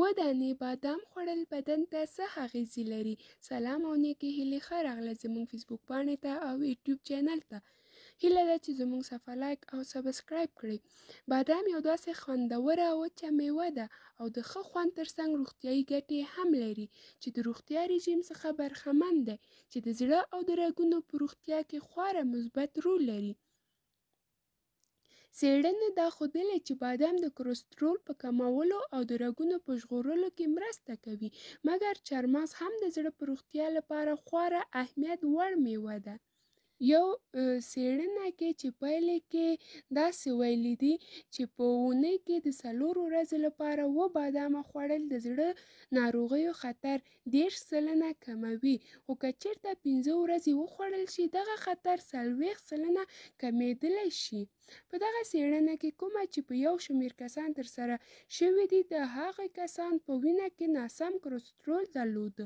اووه دانې بادام خوړل بدن ته څه اغېزې لري سلام او نیکې هیلې ښه راغله زموږ فیسبوک پاڼې ته او یوټیوب چینل ته هیله ده چې زموږ صفحه لایک او سبسکرایب کړئ بادام یو داسې خوندوره وچه میوه ده او د ښه خوند ترڅنګ روغتیایي ګټې هم لري چې د روغتیا رژیم څخه برخمن دی چې د زړه او د رګونو په روغتیا کې خورا مثبت رول لري څېړنې دا ښودلې چې بادام د کولېسټرول په کمولو او د رګونو په ژغورلو کې مرسته کوي مګر چارمغز هم د زړه په روغتیا لپاره خورا اهمیت وړ میوه ده یو سیړنه کې چې پایلې کې داسې ویلي دي چې په اونۍ کې د څلورو ورځو لپاره و بادامه خوړل د زړه ناروغیو خطر دېرش سلنه کموي خو که چېرته پنځه ورځې وخوړل شي دغه خطر څلوېښت سلنه کمیدلی شي په دغه څېړنه کې کومه چې په یو شمیر کسان ترسره شوې دي د هغه کسان په وینه کې ناسم کلسترول درلود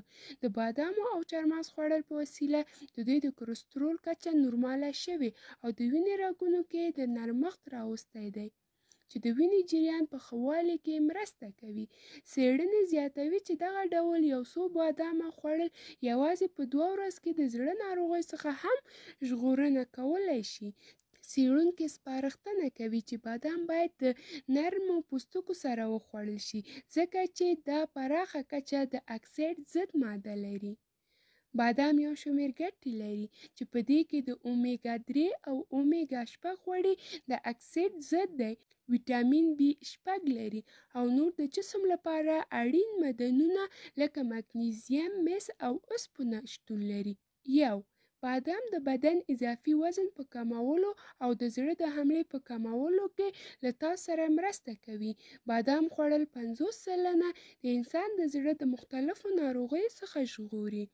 د بادامو او چرمغز خوړل په وسیله د دوی د کلسترول کچه نورماله شوې او د وینې رګونو کې د نرمښت راوستی دی چې د وینې جریان په خوالي کې مرسته کوي سیړنې زیاتوي چې دغه ډول یو څو بادامه خوړل یوازې په دوه ورځ کې د زړه ناروغۍ څخه هم ژغورنه کولای شي څېړونکي سپارښتنه کوي چې بادام باید د نرمو پوستکو سره وخوړل شي ځکه چې دا پراخه کچه د اکسایډ ضد ماده لري بادام یو شمېر ګټې لري چې په دې کې د اومیګا درې او اومیګا شپږ غوړي د اکسید ضد دی ویټامین بي شپږ لري او نور د جسم لپاره اړین مدنونه لکه مګنیزیم مس او اوسپونه شتون لري یو بادام د بدن اضافي وزن په کمولو او د زړه د حملې په کمولو کې له تا سره مرسته کوي بادام خوړل 50 سلنه د انسان د زړه د مختلفو ناروغیو څخه ژغوري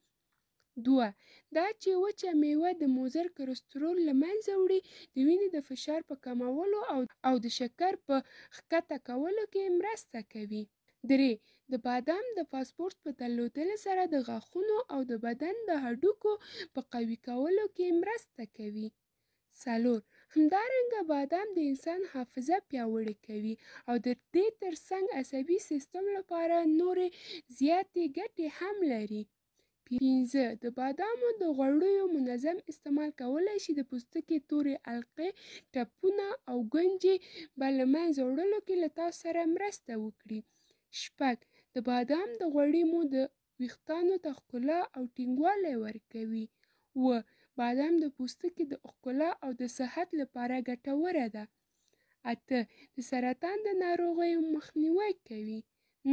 دوه دا چې وچه میوه د موزر کلسترول له منځه وړي د وینې د فشار په کمولو او او د شکر په ښکته کولو کې مرسته کوي درې د بادام د فاسفورس په درلودلو سره د غاښونو او د بدن د هډوکو په قوي کولو کې مرسته کوي څلور همدارنګه بادام د انسان حافظه پیاوړې کوي او د دې ترڅنګ عصبي سیستم لپاره نورې زیاتې ګټې هم لري پنځه د بادامو د غوړیو منظم استعمال کولی شي د پوستکي تورې حلقې ټپونه او ګنجې به له منځه وړلو کې له تاسو سره مرسته وکړي شپږ د بادام د غوړي مو د ویښتانو ته ښکلا او ټینګوالی ورکوي اووه بادام د پوستکي د ښکلا او د صحت لپاره ګټوره ده اته د سرطان د ناروغیو مخنیوی کوي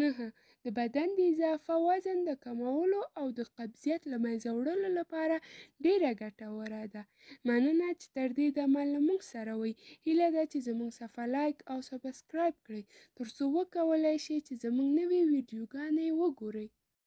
نهه د بدن د اضافه وزن د کمولو او د قبضیت له منځه وړلو لپاره ډیره ګټوره ده مننه چې تر دې دمه له موږ سره وئ هیله ده چې زموږ صفحه لایک او سبسکرایب کړئ ترڅو وکولی شئ چې زموږ نوې ویډیوګانې وګورئ